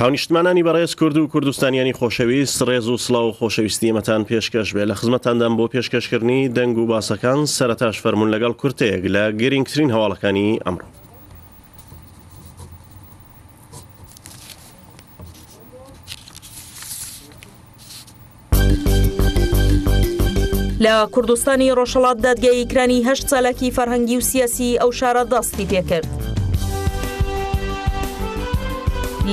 هاونیشتمانانی بەڕێز کورد و کوردستانیانی خۆشەویست ڕێز و سلااو خۆشەویستیمەتان پێشکەش بێ لە خزمەتاندان بۆ پێشکەشکردنی دەنگ و باسەکان سەرتاش فەرمونون لەگەڵ کورتەیەک لە گرنگترین هەواڵەکانی ئەمڕۆ. لە کوردستانی ڕۆژەڵات دادگای ئیکرانی هەشت سالەکی فەرهەنگی و سیاسی ئەو شارە دەستی پێکرد.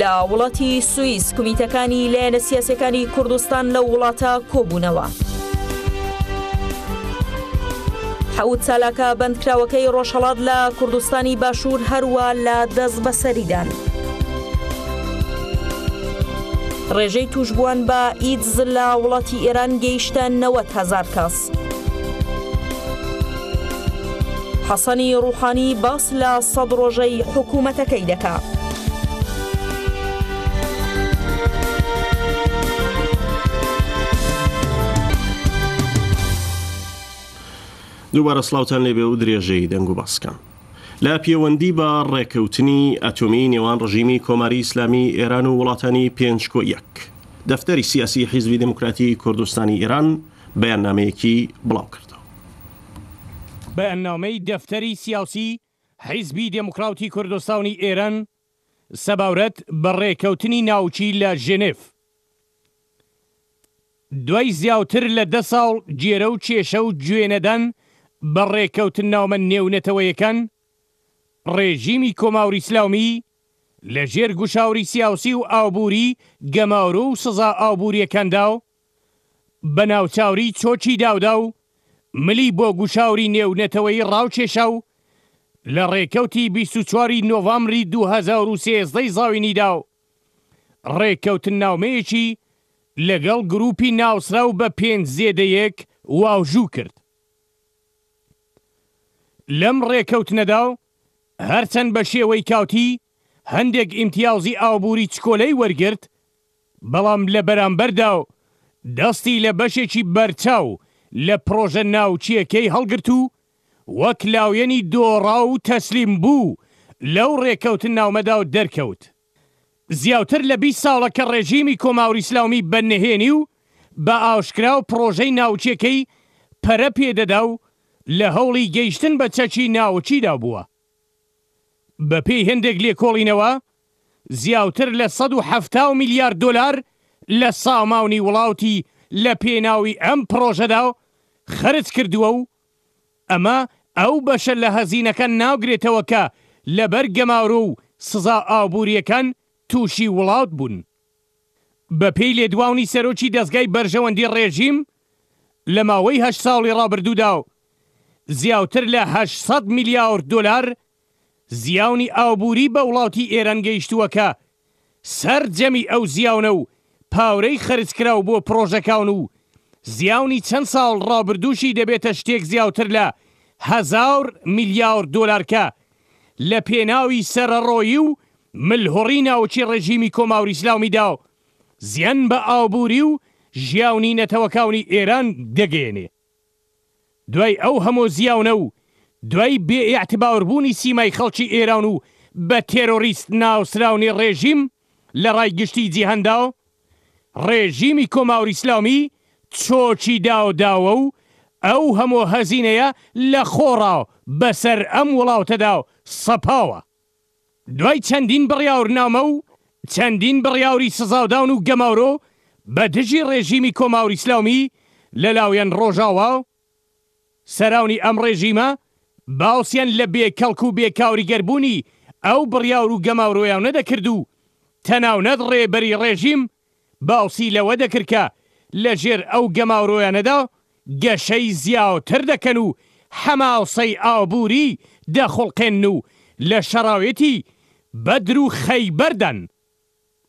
لە وڵاتی سوئیس کومیتەکانی لایەنە سیاسەکانی کوردستان لە وڵاتە کۆبوونەوە. حەوت سالاکە بەندکراوەکەی ڕۆژهڵات لە کوردستانی باشوور هەروە لە دەست بەسەریدان. ڕێژەی توشبووان بە ئیدز لە وڵاتی ئێران گەیشتە 90هزار کەس. حەسەنی ڕوخانی باس لە سەد ڕۆژەی حکوومەتەکەی دەکات. دووبارە سلااوان لێبێ و درێژەی دەنگ و باسکان لا پەیوەندی بە ڕێکەوتنی ئەتۆمی نێوان ڕژیمی کۆماری ئیسلامی ئێران و وڵاتانی پێنجکۆ یەک دەفتەری سیاسی حیزوی دموکراتی کوردستانی ئێران بەیان نامەیەکی بڵاو کردەوە بەیان نامەی دەفتەری سیاسی حیزبی دموکراتی کوردستانی ئێران سەباورەت بە ڕێکەوتنی ناوچی لە ژێنف دوای زیاوتر لە دە ساڵ جێرە و کێشە و گوێنەدەن بە ڕێککەوتن ناومە نێونەتەوەیەکەن ڕێژیمی کۆماوری سلاومی لەژێر گوشاوری سیاوسی و ئابووری گەماورە و سزا ئابوووریەکەندا و بە ناوچاوری چۆچی داودا و ملی بۆ گوشاوری نێونەتەوەی ڕاوچێشە و لە ڕێککەوتی 24واری نۆڤامری 2023 زاوینیدا و ڕێککەوتن ناومەیەکی لەگەڵ گروپی ناوسرا و بە پێنج زێدەیەک واژوو کرد. لەم ڕێکەوتنەدا و هەرچەند بە شێوەی کاوتی هەندێک ئیمتیازی ئابووری چکۆلەی وەرگرت بەڵام لە بەرامبەردا و دەستی لە بەشێکی بەرچاو لە پرۆژە ناوچیەکەی هەڵگرت و وەک لاوێنی دۆڕا و تەسلیم بوو لەو ڕێکەوتن ناومەدا و دەرکەوت زیاوتر لە بی ساڵەکە ڕێژیمی کۆماوری ئسلامی بەنهێنی و بە ئاشکرا و پرۆژەی ناوچیەکەی پەرە پێدەدا و لە هەوڵی گەیشتن بە چەچی ناوچیدا بووە بە پێی هەندێک لێ کۆڵینەوە زیاوتر لە 170 میلیارد دلار لە ساماونی وڵاوتی لە پێناوی ئەم پرۆژەدا و خرج کردووە و ئەمە ئەو بەشە لە هەزینەکە ناوگرێتەوە کە لە بەرگەماورە و سزا ئابوووریەکان تووشی وڵات بوون بە پێی لێدواونی سەرۆکی دەستگای بەرژەوەندی ڕێژیم لە ماوەی هەش ساڵی ڕابردوودا و زیاوتر لە 800 میلیارد دلار زیاونی ئابووری بە وڵاتی ئێران گەیشتووەکە سەررجەمی ئەو زیاونە و پاورەی خرجکراو بۆ پرۆژەکان و زیاونی چەند ساڵ ڕابردوشی دەبێتە شتێک زیاوتر لە هزار میلیارد دلارکە لە پێناوی سەرڕۆیی و ملهۆڕی ناوچی ڕژیمی کۆماوری ئسلامیدا و زیان بە ئابووری و ژیاونی نەتەوەکانی ئێران دەگەێنێ دوای ئەو هەموو زیاونە و دوای بێعتیباوربوونی سیمای خەڵکی ئێران و بە تێرۆریست ناوسراونی ڕێژیم لە ڕایگشتی جیهندا و ڕێژیمی کۆماوری ئسلامی چۆچی داوداوە و ئەو هەموو هەزینەیە لە خۆڕاو بەسەر ئەم وڵاوتەدا و سەپاوە دوای چەندین بڕیاورنامە و چەندین بڕیاوری سزاودان و گەماورۆ بە دژی ڕێژیمی کۆماوری ئسلامی لە لاویان ڕۆژاوە و سەراونی ئەم ڕێژیمە باوسیان لە بێکەڵک و بێکاوری گەربوونی ئەو بڕیاور و گەماڕۆیان نەدەکرد و تەناونەت ڕێبەری ڕێژیم باوسی لەوە دەکردکە لەژێر ئەو گەماڕۆیانەدا گەشەی زیاوتر دەکەن و حەماوسەی ئابووری دەخڵقێن و لە شەراوێتی بەدر و خەیبەردەن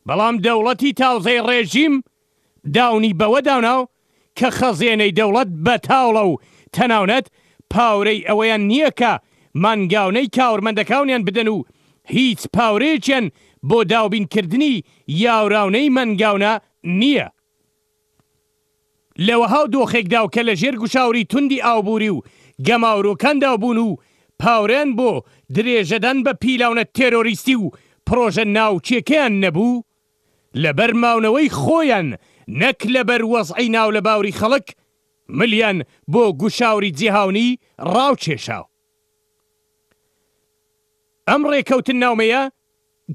بەڵام دەوڵەتی تاوزەی ڕێژیم داونی بەوە داناو کە خەزێنەی دەوڵەت بە تاوڵە و تەناونەت پاورەی ئەوەیان نییە کە مانگاونەی کاورمەندەکانیان بدەن و هیچ پاورێکیان بۆ داوبینکردنی یاوراونەی مەنگاونە نییە. لەوەها دۆخێکدا و کە لە ژێر گوشاوری توندی ئاوبووری و گەماورۆکاندا بوون و پاورێن بۆ درێژەدەن بە پیلاونە تێرۆریستی و پرۆژە ناوچێکیان نەبوو، لە بەرماونەوەی خۆیان نەک لەبەر وەزعی ناو لە باوری خەڵک ملیان بۆ گوشاوری جیهاونی ڕاو کێشاو. ئەم ڕێکەوتن ناومەیە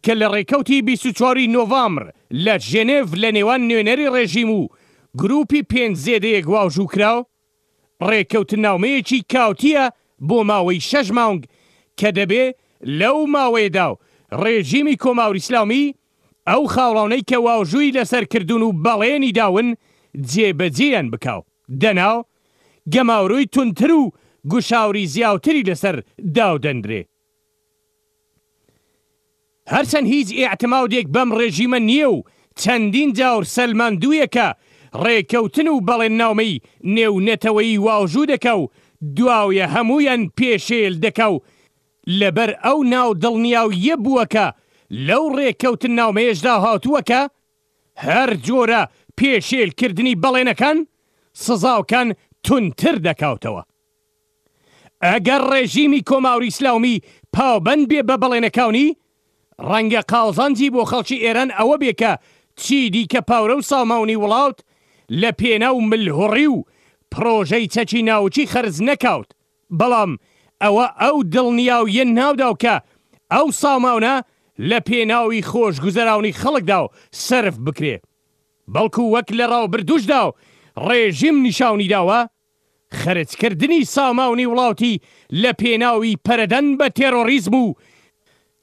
کە لە ڕێکەوتی 24 نۆڤامر لە ژێنێڤ لە نێوان نوێنەری ڕێژیم و گروپی پێنج زێدەیە گواژوو کراو، ڕێکەوتن ناومەیەکی کاوتیە بۆ ماوەی شەژ ماونگ کە دەبێ لەو ماوەیەدا و ڕێژیمی کۆماوریسلامی ئەو خاوڵاونەی کە واژووی لەسەرکردون و بەڵێنی داون جێبەجێیان بکاو. دەناو گەماوروی تونتر و گوشاوری زیاوتری لەسەر داو دەندرێ. هەرچەند هیچ ئیاعتماودێک بەم ڕێژیمە نییە و چەندین جاور سەلمان دوویەکە ڕێکەوتن و بەڵێن ناومەی نێو نەتەوەی واژوو دەکە و دواویە هەمویان پێشێل دەکە و لەبەر ئەو ناو دڵنییا و یەبووەکە لەو ڕێکەوتن ناومەیەشدا هاتووەکە هەر جۆرە پێشێلکردنی بەڵێنەکان سزاوکان تونتر دەکاوتەوە. ئەگەر ڕێژیمی کۆماوری ئسلامی پاوبند بێ بە بەڵێنەکانی، ڕەنگە قاوزانجی بۆ خەڵکی ئێران ئەوە بێکە چی دیکە پاورە و ساماونی وڵاوت لە پێنا و ملهڕی و پرۆژەی چەچی ناوچی خرز نەکاوت، بەڵام ئەوە ئەو دڵنیاویە ناوداوکە ئەو ساماونە لە پێناوی خۆش گوزەراونی خەڵکدا و سرف بکرێ. بەڵکو وەک لە ڕاو بردوشدا و ڕێژیم نیشاونی داوە خرجکردنی ساماونی وڵاتی لە پێناوی پەرەدەن بە تێرۆریزم و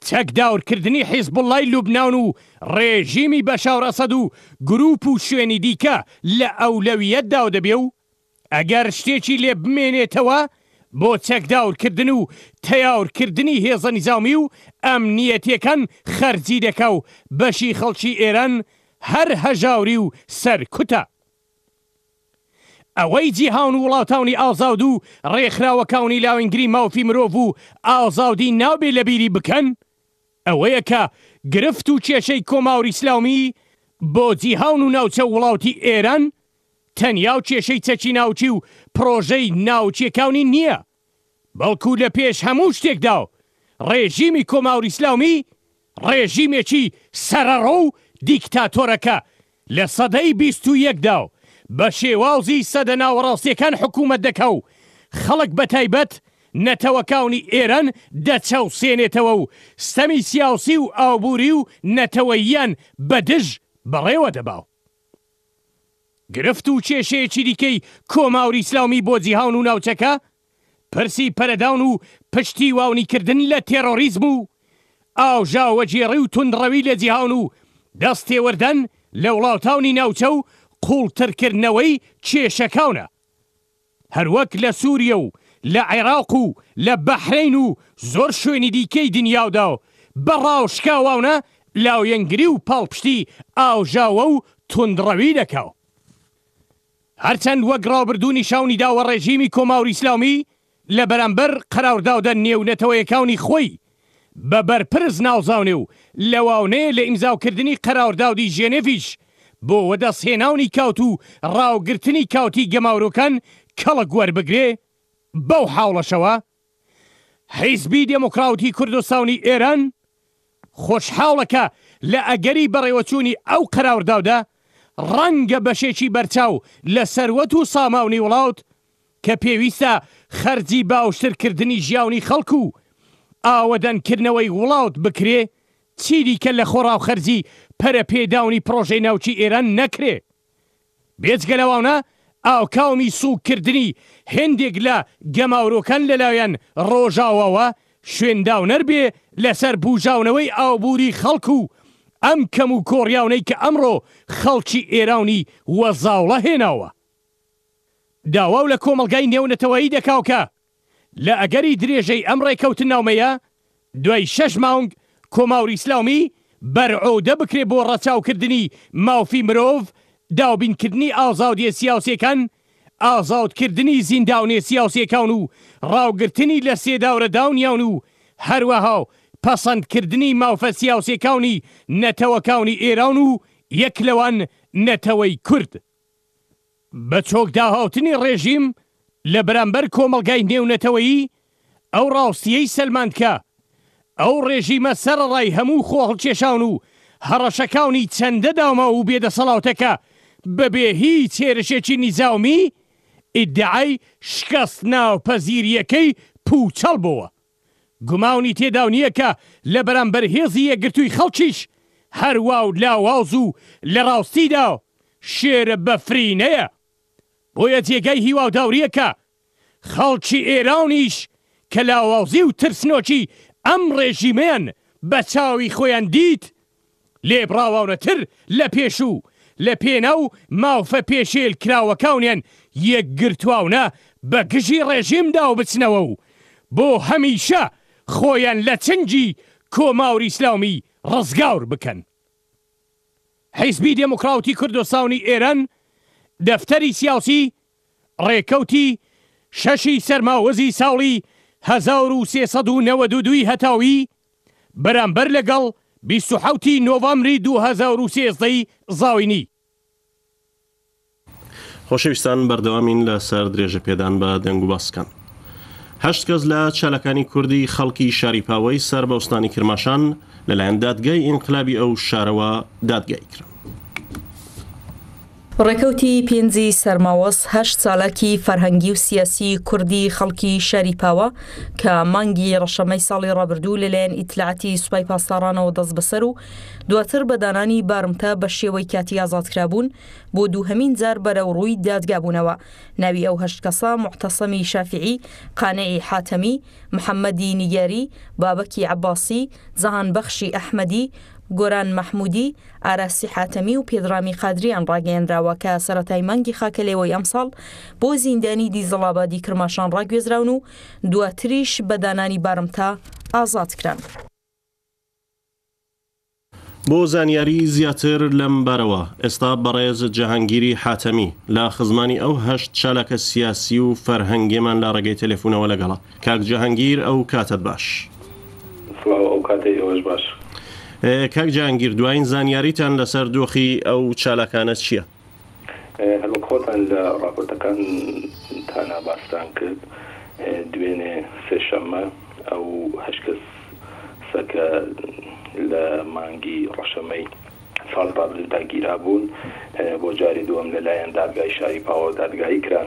چەکداورکردنی حیزب لای لوبناون و ڕێژیمی بەشاورەسەد و گروپ و شوێنی دیکە لە ئەولەویەتداو دەبێ و ئەگەر شتێکی لێ بمێنێتەوە بۆ چەکداورکردن و تەیاورکردنی هێزە نیزامی و ئەم نیەتەکەن خەرجی دەکە و بەشی خەڵکی ئێران هەر هەژاوری و سەرکوتە. ئەوەی جیهاون و وڵاتانی ئازاود و ڕێکخراوە کاونی لاوینگری ماوفی مرۆڤ و ئازاودی ناوبێ لە بیری بکەن ئەوەیە کە گرفت و کێشەی کۆماوری ئسلامی بۆ جیهاون و ناوچە وڵاتی ئێران تەنیا و کێشەی چەچی ناوچی و پرۆژەی ناوچیەکانی نییە بەڵکو لە پێش هەموو شتێکدا و ڕێژیمی کۆماوری ئسلامی ڕێژیمێکی سەرڕۆ و دیکتاتۆرەکە لە سەدەی بیست و یەکدا و بە شێوازی سەدە ناوەڕاستیەکان حکوومەت دەکە و خەڵک بە تایبەت نەتەوەکانی ئێران دەچەوسێنێتەوە و سەمی سیاسی و ئابووری و نەتەوەیان بە دژ بەڕێوە دەباو. گرفت و کێشەیەکی دیکەی کۆماوری ئسلامی بۆ جیهاون و ناوچەکە پرسی پەرەداون و پشتی واونیکردن لە تێڕۆریزم و ئاوژاوەجێڕی و تونندڕەوی لە جیهاون و دەستێوەدەن لە وڵاوتاونی ناوچە و قوڵترکردنەوەی کێشەکەونە هەروەک لە سووریە و لە عێراق و لە بەحرین و زۆر شوێنی دیکەی دنیاودا و بەڕاوشکاواونە لاوەنگری و پاڵپشتی ئاوژاوە و تندڕەوی دەکەو هەرچەند وەک ڕاوبردونی شاونی داوە ڕێژیمی کۆماوری ئسلامی لە بەرامبەر قەرارداودە نێونەتەوەیەکانی خۆی بە بەرپرس ناوزاونێ و لەواونەیە لە ئیمزاوکردنی قەرارداودی ژێنێفیش بۆ وەدەسێناونی کاوت و ڕاوگرتنی کاوتی گەماورۆکان کەڵە گوەر بگرێ بەو حاوڵەشەوە حیزبی دێموکراوتی کوردستانی ئێران خۆشحاڵەکە لە ئەگەری بەڕێوەچوونی ئەو قراورداودا ڕەنگە بەشێکی بەرچاو لە سەروەت و ساماونی وڵاوت کە پێویستە خەرجی باوشترکردنی ژیاونی خەڵکو و ئاوەدەنکردنەوەی وڵاوت بکرێ چیری کە لە خۆراو خەرجی پەرە پێداونی پرۆژەی ناوچی ئێران نەکرێ بێجگەلەواونە ئاوکاومی سووکردنی هەندێک لە گەماورۆکان لەلایەن ڕۆژاوەوە شوێنداونەر بێ لەسەر بژاونەوەی ئاوبووری خەڵکو و ئەم کەم و کۆڕیاونەی کە ئەمڕۆ خەڵکی ئێراونی وەزاوڵە هێناوە داوا لە کۆمەلگای نێونەتەوەی دەکاوکە لە ئەگەری درێژەی ئەم ڕێککەوتن ناومەیە دوای شەش ماونگ کۆماوری ئسلامی بەرعودە بکرێ بۆ ڕەچاوکردنی مافی مرۆڤ داوبینکردنی ئازاودیە سیاوسەکان ئازاودکردنی زینداونێ سیاوسەکان و ڕاوگرتنی لە سێداورە داونیان و هەروەها پەسەندکردنی مافە سیاوسەکانی نەتەوەکانی ئێران و یەک لەوان نەتەوەی کورد. بە چۆکداهاوتنی ڕێژیم لە بەرامبەر کۆمەلگای نێونەتەوەیی ئەو ڕاستیەی سەلمانکە ئەو ڕێژیمە سەر ڕای هەموو خۆڵ کێشان و هەڕەشەکانی چەندە داما و بێدەسەڵاوتەکە بەبێ هیچ هێرشێکی نیزاومی ئیدعای شکست ناو پەزیریەکەی پوچەڵ بووە گوماونی تێداونیە کە لە بەرامبەر هێزی یەگرتووی خەڵکیش هەروا و لاواز و لە ڕاستیدا شێرە بەفرینەیە بۆیە جێگەی هیوا و داوریەکە خەڵکی ئێرانیش کە لاوازی و ترسنۆکی ئەم ڕێژیمەیان بە چاوی خۆیان دیت لێبراواونەتر لە پێشوو لە پێنە و ماوفە پێشێل کراوەکەونیان یەکگرتواونە بە گژی ڕێژیمدا و بچنەوە و بۆ هەمیشە خۆیان لە چەنجی کۆماوری ئسلامی ڕزگاور بکەن. حیزبی دموکراوتی کوردستانی ئێران دەفتەری سیاسی ڕێکەوتی شەشی سەرماوەزی ساڵی 1992 هەتاوی بەرامبەر لەگەڵ 1970 نۆڤامری 2023 زاوینی خۆشەویستان بەردەوامین لە سەر درێژە پێدان بە دەنگ و باسکان هەشت کەس لە چالەکانی کوردی خەڵکی شاریپاوەی سەر بەستانی کرماشان لەلایەن دادگای ئینقلابی ئەو شارەوە دادگای کرا ڕێکەوتی پێنجی سەرماوەس هەشت ساڵەکی فەرهەنگی و سیاسی کوردی خەڵکی شەریپاوە کە مانگی ڕەشەمەی ساڵی ڕابردوو لەلایەن ئیتلاعاتی سوپای پاسدارانەوە دەست بەسەر و دواتر بەدانانی بارمتە بە شێوەی کاتی ئازادکرابوون بۆ دووهمین جار بەرەو ڕووی دادگابوونەوە ناوی ئەو هەشت کەسە محتەسەمی شافعی قانەی حاتەمی محەممەدی نیگەری بابەکی عباسی زەهان بەخشی ئەحمەدی گۆران مححمودی ئاراسی حاتەمی و پێدرامی قادریان ڕاگەێنراوە کە سەتای مانگی خاکەلەوەی ئەمساڵ بۆ زیندانی دیزەڵابادی کرماشان ڕاگوێزراون و دواتریش بەدانانی بارمتا ئازاد کران. بۆ زانیاری زیاتر لەم بارەوە ئێستا بەڕێز جەهانگیری حاتەمی لا خزمانی ئەو هەشت چالەکە سیاسی و فەرهەنگێمان لا ڕێگەی تەلەفونەوە لەگەڵا کاک جەهانگیر ئەو کاتت باش ئەو کاتێ ئێوەش باش کاک جانگیر دوایین زانیاریتان لەسەر دۆخی ئەو چالاکانە چییە؟ هەمە کۆتان لە راپۆرتەکان تانا باستان کرد دوێنێ سێشەممە ئەو هەشکەس سەکە لە مانگی ڕەشەمەی ساڵ بابل داگیرا بوون بۆ جاری دووەم لەلایەن دادگای شاری پاوە دادگایی کرا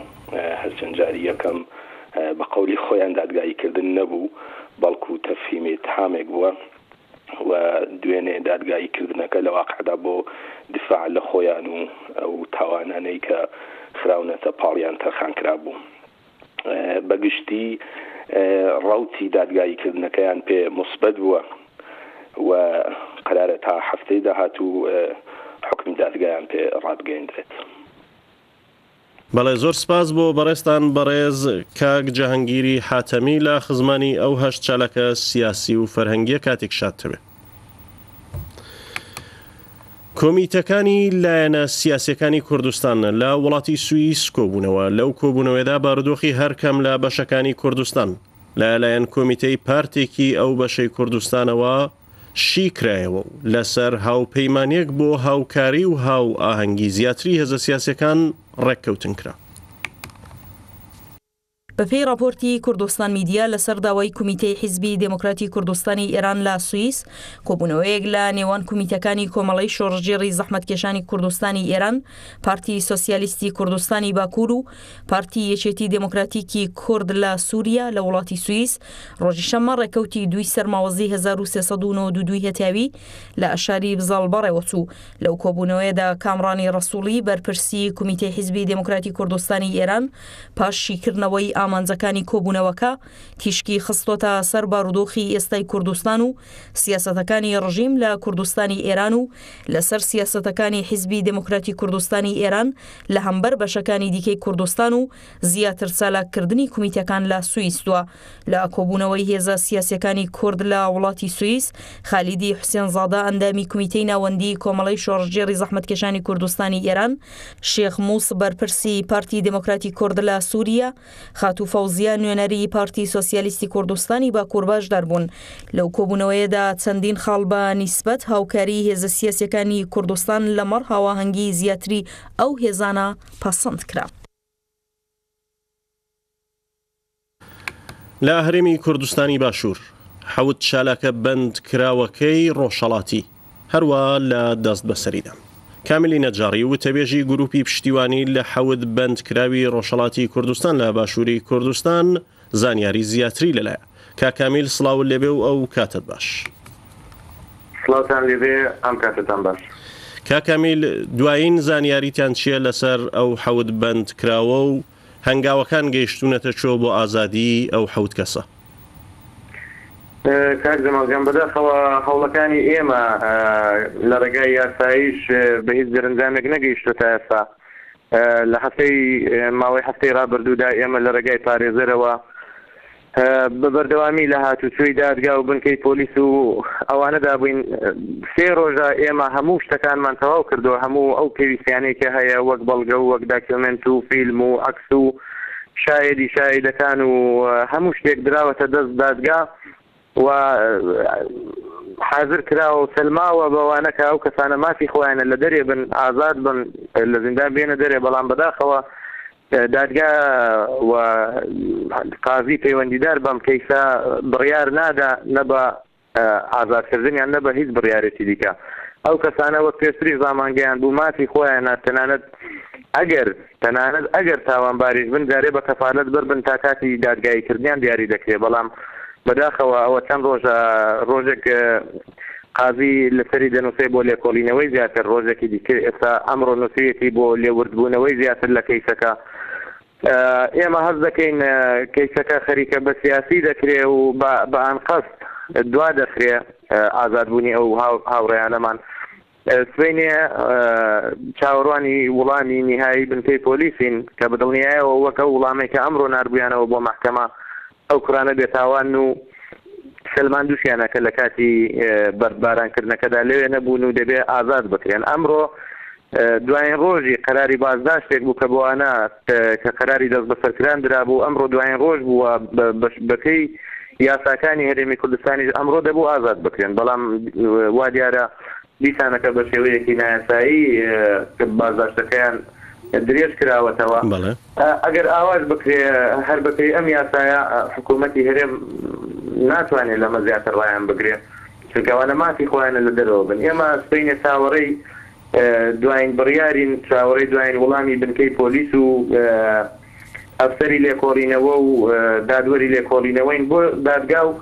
هەرچەند جاری یەکەم بە قولی خۆیان دادگاییکردن نەبوو بەڵکو تەفیمێت هامێک بووە و دوێنێ دادگاییکردنەکە لە واقعدا بۆ دفاع لە خۆیان و ئەو تاوانانەی کە خراونەتە پاڵیان تەرخان کرا بوو بەگشتی ڕوتی دادگاییکردنەکەیان پێ مثبت بووە و قرارە تا هەفتەی داهات و حکمی دادگایان پێ ڕادگەیندرێت. بەڵێ زۆر سپاس بۆ بەڕێستان بەڕێز کاک جەهنگگیری حاتەمی لە خزمانی ئەو هەشت چالەکە سیاسی و فەرهەنگیە کاتێک شادتەبێ. کۆمیتەکانی لایەنە سیاسەکانی کوردستان لە وڵاتی سوئیس کۆبوونەوە لەو کۆبوونەوەدا بارودۆخی هەرکەم لە بەشەکانی کوردستان لەلایەن کۆمیتەی پارتێکی ئەو بەشەی کوردستانەوە شیکرایەوە لەسەر هاوپەیمانێک بۆ هاوکاری و هاو ئاهەنگی زیاتری هێزە سیاسەکان ڕێککەوتن کرا بەپی راپۆرتی کوردستان میدیا لەسەر داوای کمیتەی حیزبی دموکراتی کوردستانی ئێران لا سوئیس کۆبوونەوەیەک لە نێوان کمیتەکانی کۆمەڵی شۆڕژێری زەحمەتکێشانی کوردستانی ئێران پارتی سوسیالیستی کوردستانی باکوور و پارتی یەکێتی دموکراتیکی کورد لە سووریا لە وڵاتی سوئیس ڕۆژیشەمە ڕێکەوتی دوی سەرماوەزی 1992 هەتیاوی لە ئەشاری بزڵ بەڕێوەچوو لەو کۆبوونەوەیدا کامڕانی ڕسوڵی بەرپرسی کمیتەی حیزبی دموکراتی کوردستانی ئێران پاشیکردنەوەی ئامانجەکانی کۆبوونەوەکە تیشکی خستۆتە سەر بارودۆخی ئێستای کوردستان و سیاسەتەکانی ڕژیم لە کوردستانی ئێران و لەسەر سیاسەتەکانی حیزبی دموکراتی کوردستانی ئێران لە هەمبەر بەشەکانی دیکەی کوردستان و زیاتر سالاکردنی کومیتەکان لە سوئیسوە لە کۆبوونەوەی هێزە سیاسەکانی کورد لە وڵاتی سوئیس خالیدی حوسێن زادا ئەندامی کومیتەی ناوەندی کۆمەڵی شۆڕژێری زەحمەتکەشانی کوردستانی ئێران شێخ مووس بەرپرسی پارتی دموکراتی کورد لە سووریا خا سەرات و فەوزیان نوێنەری پارتی سوسیالیستی کوردستانی باکوور باش دەربوون لەو کۆبوونەوەیدا چەندین خاڵ بە نیسبەت هاوکاری هێزە سیاسەکانی کوردستان لەمەڕ هاواهنگگی زیاتری ئەو هێزانە پەسەند کرا. لە هەرێمی کوردستانی باشوور حەوت چالاکە بند کراوەکەی ڕۆژەڵاتی هەروە لە دەست بەسەریدا. کاملی نەجاری و تەبێژی گروپی پشتیوانی لە حەود بەندکراوی ڕۆژەڵاتی کوردستان لە باشووری کوردستان زانیاری زیاتری لەلایە کا کامیل سلااو لێبێ و ئەو کاتت باش سلاوتان لێبێ ئەم کاتتان باش. کاکەمیل دوایین زانیاریتان چییە لەسەر ئەو حەوت بند کراوە و هەنگاوەکان گەیشتونەتە چۆ بۆ ئازادی ئەو حەوت کەسە کاک زماگەم بەدەخەوە هەوڵەکانی ئێمە لە ڕێگای یاساییش بە هیچ گەرنجامێک نەگەیشتە تا ئێستا لە هەفتەی ماوەی هەفتەی رابرردوودا ئێمە لە ڕێگای پارێزەرەوە بەبەردەوامی لە هاتوچووی دادگا و بنکەی پۆلیس و ئەوانەدا بووین سێ ڕۆژە ئێمە هەموو شتەکانمان تەواو کردو هەموو ئەو پێویستیانێکی هەیە وەک بەڵگە و وەک داکمنت و فیلم و عکس و شایدی شایدەکان و هەموو شتێک دراوەتە دەست دادگا و حاضر کراوە سلماوە بەوانەکە ئەو کەسانە مافی خۆیانە لە دەرێ بن ئازاد بن لە زیندان بێنە دەرێ بەڵام بەداخەوە دادگا و قازی پەیوەندیدار بەم کەیسا بڕیار نادا نەبە ئازادکردنیان نەبە هیچ بڕیارێتی دیکە ئەو کەسانە وەک پێستری زامانگەیان بوو مافی خۆیانە تەنانەت ئەگەر تەنانەت ئەگەر تاوانباریش بن جارێ بە کەفاالت بەر بن تا کاتی دادگاییکردیان دیاری دەکرێت بەڵام بەداخەوە ئەوە چەند ڕۆژە ڕۆژێک قاوی لەسری دەنووسی بۆ لێکۆڵینەوەی زیاتر ڕۆژێکی دیکە ئێستا ئەمڕۆ نووسەتی بۆ لێوردبوونەوەی زیاتر لە کەیسەکە ئێمە هەز دەکەین کەیسەکە خەریکە بە سیاسی دەکرێ و بەان قەست دوا دەخرێ ئازادبوونی ئەو هاوڕێیانەمان سوێنێ چاوەڕوانی وڵامی نیهایی بنکەی پۆلیسین کە بدڵنیایەوە وەکە وڵامێکە ئەمڕۆ نربیانەوە بۆ محکەمە ئەو کورانە بێتاوان و سلمان دووشیانەکە لە کاتی بەربارانکردنەکەدا لەوێ نەبوون و دەبێ ئازاد بکرێن ئەمڕۆ دوایین ڕۆژی قراری بازداشتێک بوو کە بۆوانە کە قراری دەست بەسەرکران درابوو ئەمڕۆ دوایین ڕۆژ بووە بەکەی یاساکانی هەرێمی کوردستانی ئەمڕۆ دەبوو ئازاد بکرێن بەڵام وا دیارە دیسانەکە بە شێوەیەکی نایاسایی بازداشتەکەیان درێژ کراوەتەوە ئەگەر ئاواز بکرێ هەر بەپی ئەم یاسایە حکوومەتی هەرێ ناتوانێت لەمە زیاتر ڕایان بگرێت چکەوانە مافی خۆیانە لە دەرەوە بن ئێمە سپینە چاوەڕی دوایین بڕیارین چاوەڕی دوایین وڵامی بنکەی پۆلیس و ئەفسەری لێکۆڕینەوە و دادوەری لێکۆڵینەوەین بۆ دادگا و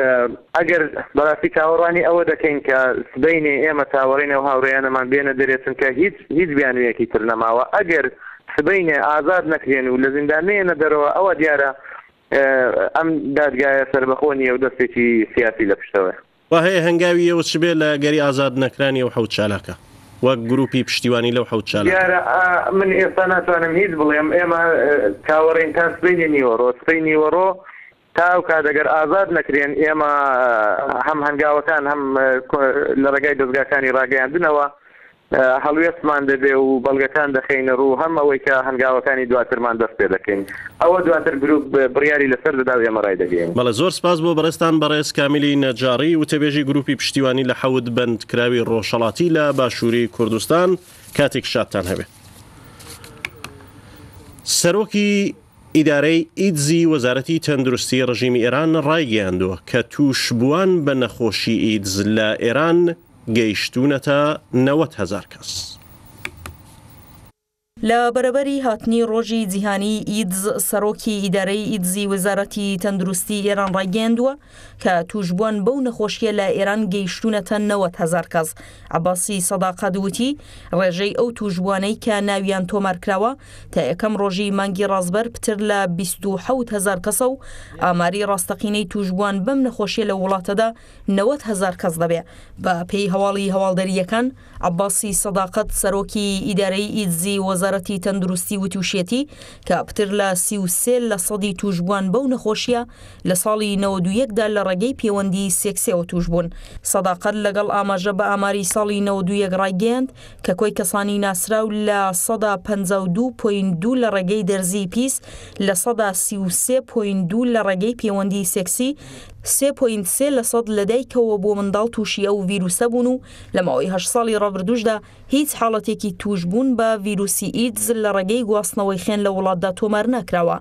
ئەگەر بەڕاستی کاوەڕانی ئەوە دەکەین کە سبینێ ئێمە تاوەڕینەوە هاوڕێیانەمان بێنە دەرێتن کە هیچ هیچ بیانویەکی تر نەماوە ئەگەر سبینێ ئازاد نەکرێن و لە زیندانێنە دەرەوە ئەوە دیارە ئەم دادگایە سربەخۆ نیە و دەستێکی سیاسی لە پشتەوە هەیە هەنگاوی ئەوە چ بێ لە گەری ئازاد نەکرانی و حوت چالاکە. وەک گروپی پشتیوانی لەو حوتچال من ئێستا ناتوانم هیچ بڵێم ئێمە کاوەڕێنتان سبینی نیوەڕۆ سبینی وەڕۆ تاوکە دەگەر ئازاد نەکرێن ئێمە هەم هەنگاوەکان هەم لە ڕێگای دەستگاکانی ڕاگەیاندنەوە هەڵوێستمان دەبێ و بەڵگەکان دەخینە ڕوو هەم ئەوەی کە هەنگاوەکانی دواترمان دەست پێ دەکەین ئەوە دواتر گروپ بڕیاری لەسەر دەدا ئێمەڕای دەگەین بەڵە زۆر سپاس بۆ بەڕێستان بەڕێز کامیلی نەجاری و تێبێژی گروپی پشتیوانی لە حەوت بندکراوی ڕۆژەڵاتی لە باشووری کوردستان کاتێک شادتان هەبێت سەرۆکی ئیدارەی ئیدزی وەزارەتی تەندروستی ڕژیمی ئێران ڕایگەاندووە کە توش بووان بە نەخۆشی ئیدز لە ئێران گەیشتونەتە 90 هزار کەس. لە بەرەبەری هاتنی ڕۆژی جیهانی ئیدز سەرۆکی ئیدارەی ئیدزی وەزارەتی تەندروستی ئێران ڕاگەندووە کە توشببوون بەو نەخۆشیە لە ئێران گەیشتونەتە 90هزار کەس عباسی سەداقەدوتی ڕێژەی ئەو توژبوانەی کە ناویان تۆمارکراوە تا یەکەم ڕۆژی مانگی ڕازبەر پتر لە 1970هزار کەسە و ئاماری ڕاستەقینەی توشببوون بەم نەخۆشیە لە وڵاتەدا 90هزار کەس دەبێ بە پێی هەواڵی هەواڵدەریەکان عباسی سەداقەت سەرۆکی ئیدارەی ئیدزی وەزار وەزارەتی تەندروستی و تووشێتی کە پتر لە سیوسێل لە سەدی توشبووان بەو نەخۆشیە لە ساڵی 92دا لە ڕێگەی پەیوەندی سێکسەوە توش بوون سەداقەت لەگەڵ ئاماژە بە ئاماری ساڵی 92 ڕایگەاند کە کۆی کەسانی ناسراو لە 152.2 لە ڕێگەی دەرزی پیس لە 133.2 لە ڕێگەی پەیوەندی سێکسی 3.3 لە سەد لەدایکەوە بۆ منداڵ تووشی ئەو ڤیروسە بوون و لە ماوەی هە ساڵی ڕابردوشدا هیچ حاڵەتێکی توش بوون بە ڤیروسی ئیدز لە ڕێگەی گواستنەوەی خوێن لە وڵاتدا تۆمار ناکراوە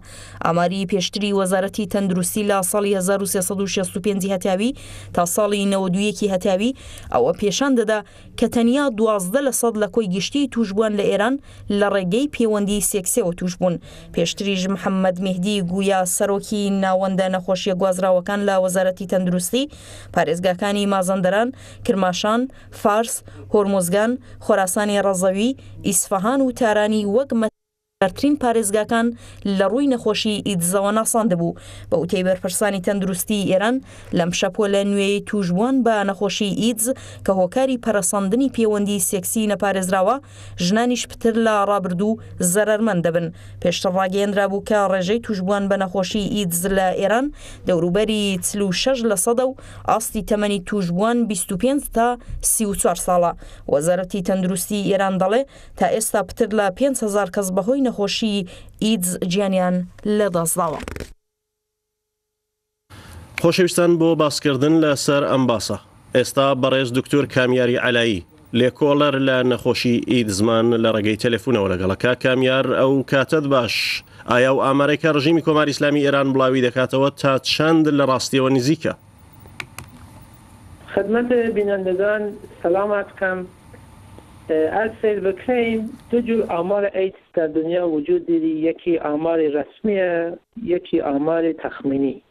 ئاماری پێشتری وەزارەتی تەندروستی لە ساڵی 1965 هەتیاوی تا ساڵی 92ەکی هەتیاوی ئەوە پێشان دەدا کە تەنیا دوازدە لە سەد لە کۆی گشتی توشبوون لە ئێران لە ڕێگەی پەیوەندی سێکسەوە توش بوون پێشتریژ محەممەد مهدی گویا سەرۆکی ناوەندە نەخۆشیە گوازراوەکان لە وەزارەتی تەندروستی پارێزگاکانی مازەندەران کرماشان فارس هۆرمۆزگان خۆراسانی ڕەزەوی ئیسفەهان و تارانی وەک بەرترین پارێزگاکان لە ڕووی نەخۆشی ئیدزەوە ناساندەبوو بە وتەی بەرپرسانی تەندروستی ئێران لەم شەپۆ لە نوێی توژبوون بە نەخۆشی ئیدز کە هۆکاری پەرەسەندنی پەیوەندی سێکسی نەپارێزراوە ژنانیش پتر لە ڕابردوو زەرەرمەند دەبن پێشتر ڕاگەێنرا بوو کە ڕێژەی توژبوون بە نەخۆشی ئیدز لە ئێران دەوروبەری چل و شش لە سەدە و ئاستی تەمەنی توژبوون 25 تا 34 ساڵە وەزارەتی تەندروستی ئێران دەڵێ تا ئێستا پتر لە 500 کەس بەهۆی نەخۆشی ئیدز گیانیان لە دەستداوە. خۆشەویستان بۆ باسکردن لە سەر ئەمباسە. ئێستا بەڕێز دکتۆر کامیاری علایی لێکۆڵەر لە نەخۆشی ئید زمان لە ڕێگەی تەلەفونەوە لەگەڵەکە کامیار ئەو کاتت باش ئایا و ئامارێکە ڕژیمی کۆماری ئسلامی ئێران بڵاوی دەکاتەوە تا چەند لە ڕاستیەوە نزیکە خدمت بینندگان سلامات کەم ئەسیل بکەین دو جور ئامارە ئەیت در دنیا وجود دیدی یکی آمار رسمی یکی آمار تخمینی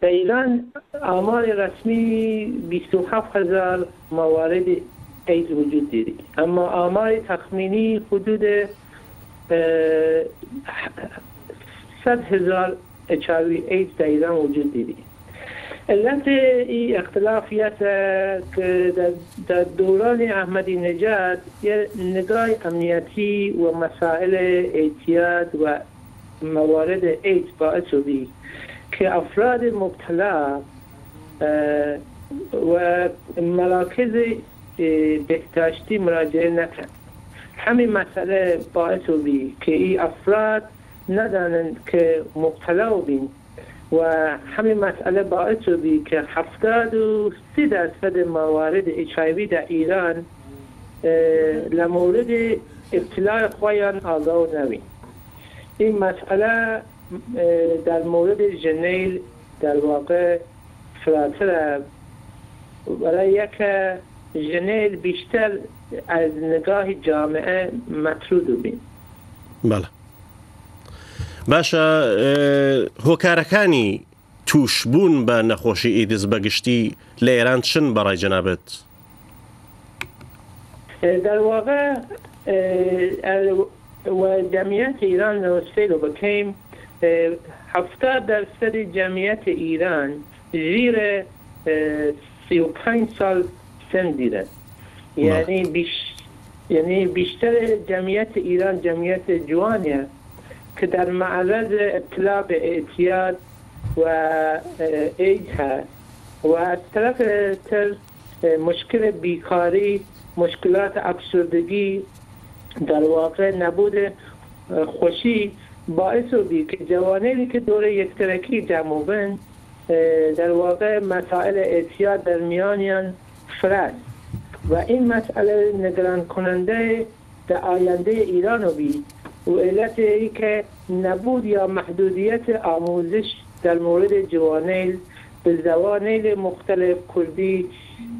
در ایران آمار رسمی 27 هزار موارد ایز وجود دیدی اما آمار تخمینی حدود 100 هزار اچاوی ایز در ایران وجود دیدی التي اختلافیت در دوران احمدی نجات نگاه امنیتی و مسائل اعتیاد و موارد ایت باعث شدی که افراد مبتلا اه، و مراکز اه، بهداشتی مراجعه نکن همین مسئله باعث شدی که این افراد ندانند که مبتلا بین و همین مسئله باعث شدی که 73 درصد موارد HIV در ایران لمورد ابتلاع خواهیان آگاه نوی این مسئله در مورد جنیل در واقع فراتر برای یک جنیل بیشتر از نگاه جامعه مطرود بین بله باشە هۆکارەکانی توشبون بە نەخۆشی ئیدز بەگشتی لە ئێران چن بەڕای جەنابێت جمعیت ایران ایران، لە سێ بکەیم هەفتا هفته در ایران ژیرە سی و پنج سال سندیرە بله. یعنی یعنی بیشتر جمعیت ایران جمعیت جوانیه که در معرض ابتلا به اعتیاد و ایج هست و از طرف تر مشکل بیکاری مشکلات افسردگی در واقع نبود خوشی باعث بی که جوانبی که دور یک ترکی بند در واقع مسائل اعتیاد در میانیان فرد و این مسئله نگران کننده در آینده ایران بی و علت ای که نبود یا محدودیت آموزش در مورد جوانیل به زوانیل مختلف کردی